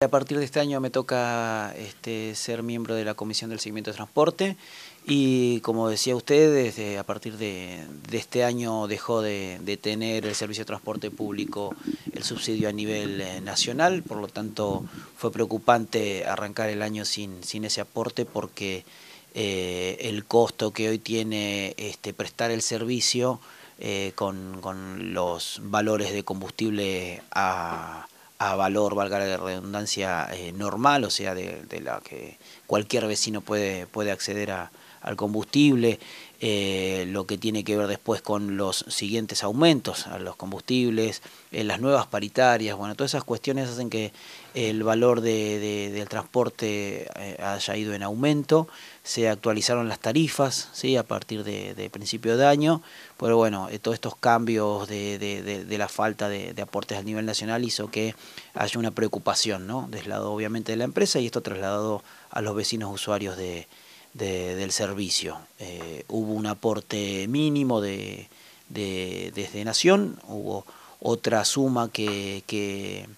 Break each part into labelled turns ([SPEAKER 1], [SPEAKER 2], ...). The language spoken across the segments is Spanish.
[SPEAKER 1] A partir de este año me toca este, ser miembro de la Comisión del Seguimiento de Transporte y como decía usted, desde, a partir de, este año dejó de, tener el servicio de transporte público el subsidio a nivel eh, nacional, por lo tanto fue preocupante arrancar el año sin, sin ese aporte porque eh, el costo que hoy tiene este, prestar el servicio eh, con los valores de combustible a a valor, valga la redundancia, eh, normal, o sea, de, de, la que cualquier vecino puede, puede acceder a, al combustible, eh, lo que tiene que ver después con los siguientes aumentos a los combustibles, en eh, las nuevas paritarias, bueno, todas esas cuestiones hacen que el valor del transporte eh, haya ido en aumento, se actualizaron las tarifas ¿sí? a partir de, principio de año, pero bueno, todos estos cambios de, la falta de, aportes a nivel nacional hizo que haya una preocupación, ¿no? Deslado lado obviamente de la empresa y esto trasladado a los vecinos usuarios de del servicio. Eh, hubo un aporte mínimo de, desde Nación, hubo otra suma que, que,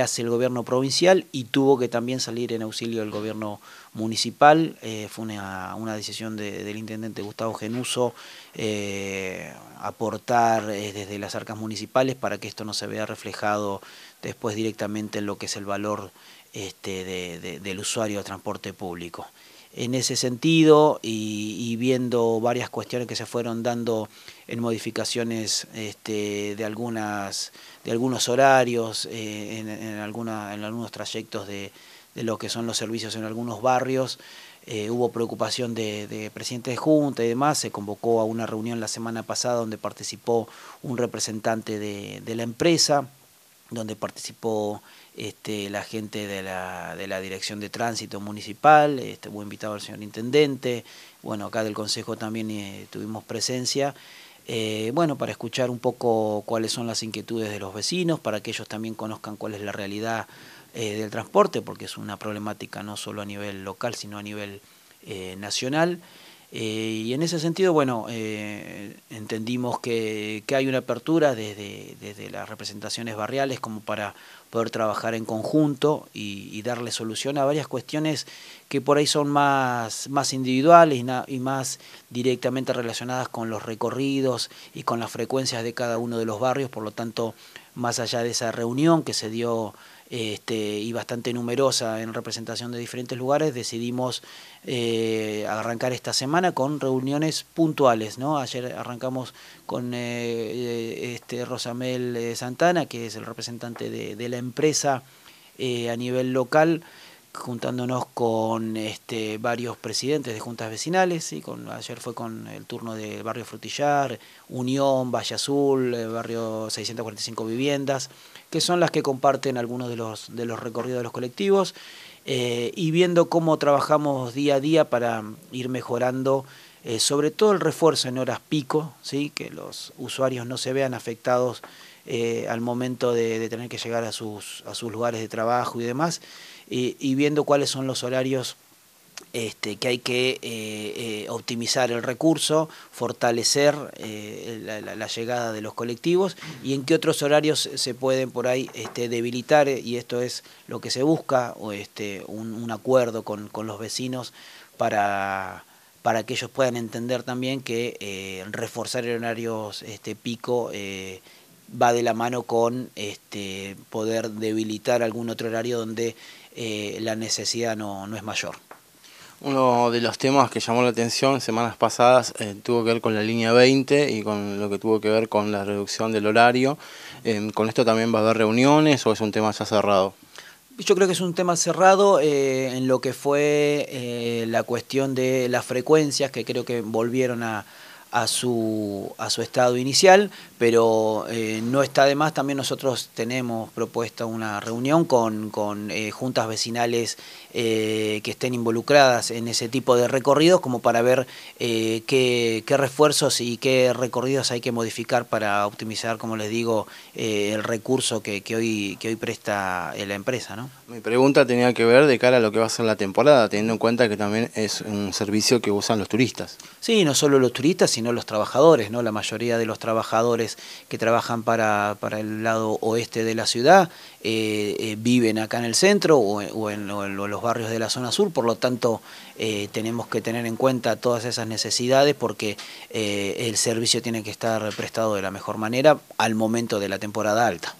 [SPEAKER 1] hace el gobierno provincial y tuvo que también salir en auxilio del gobierno municipal. Eh, fue una, decisión del intendente Gustavo Genuso eh, aportar desde las arcas municipales para que esto no se vea reflejado después directamente en lo que es el valor este, del usuario de transporte público en ese sentido y, viendo varias cuestiones que se fueron dando en modificaciones este, de, algunas, de algunos horarios, eh, en, algunos trayectos de, de, lo que son los servicios en algunos barrios. Eh, hubo preocupación de, presidente de Junta y demás, se convocó a una reunión la semana pasada donde participó un representante de, de la empresa, donde participó este, la gente de la, de la Dirección de Tránsito Municipal, este, hubo invitado al señor Intendente, bueno, acá del Consejo también eh, tuvimos presencia, eh, bueno, para escuchar un poco cuáles son las inquietudes de los vecinos, para que ellos también conozcan cuál es la realidad eh, del transporte, porque es una problemática no solo a nivel local, sino a nivel nacional. Eh, y en ese sentido, bueno, eh, entendimos que, hay una apertura desde, las representaciones barriales como para poder trabajar en conjunto y, darle solución a varias cuestiones que por ahí son más, individuales y, más directamente relacionadas con los recorridos y con las frecuencias de cada uno de los barrios, por lo tanto, más allá de esa reunión que se dio este, y bastante numerosa en representación de diferentes lugares, decidimos eh, arrancar esta semana con reuniones puntuales. Ayer arrancamos con eh, eh, este Rosamel Santana, que es el representante de, la empresa a nivel local juntándonos con este, varios presidentes de juntas vecinales, con, ayer fue con el turno de barrio Frutillar, Unión, Valle Azul, eh, barrio 645 viviendas, que son las que comparten algunos de los, de los recorridos de los colectivos, eh, y viendo cómo trabajamos día a día para ir mejorando eh, sobre todo el refuerzo en horas pico, ¿sí? que los usuarios no se vean afectados eh, al momento de, tener que llegar a sus, a sus lugares de trabajo y demás, y, viendo cuáles son los horarios este, que hay que eh, eh, optimizar el recurso, fortalecer la, llegada de los colectivos y en qué otros horarios se pueden por ahí este, debilitar, y esto es lo que se busca, o este, un, acuerdo con, los vecinos para, para que ellos puedan entender también que reforzar el horario este, pico va de la mano con este, poder debilitar algún otro horario donde eh, la necesidad no, es mayor. Uno de los temas que llamó la atención semanas pasadas eh, tuvo que ver con la línea 20 y con lo que tuvo que ver con la reducción del horario. Em, ¿Con esto también va a haber reuniones o es un tema ya cerrado? Yo creo que es un tema cerrado eh, en lo que fue la cuestión de las frecuencias, que creo que volvieron a, a su, estado inicial, pero eh, no está de más, también nosotros tenemos propuesta una reunión con, con eh, juntas vecinales eh, que estén involucradas en ese tipo de recorridos, como para ver qué, qué, refuerzos y qué recorridos hay que modificar para optimizar, como les digo, el recurso que, hoy, que hoy presta la empresa. ¿no? Mi pregunta tenía que ver de cara a lo que va a ser la temporada, teniendo en cuenta que también es un servicio que usan los turistas. Sí, no solo los turistas, sino los trabajadores, ¿no? La mayoría de los trabajadores que trabajan para, el lado oeste de la ciudad eh, eh, viven acá en el centro o, en, los barrios de la zona sur, por lo tanto eh, tenemos que tener en cuenta todas esas necesidades porque el servicio tiene que estar prestado de la mejor manera al momento de la temporada alta.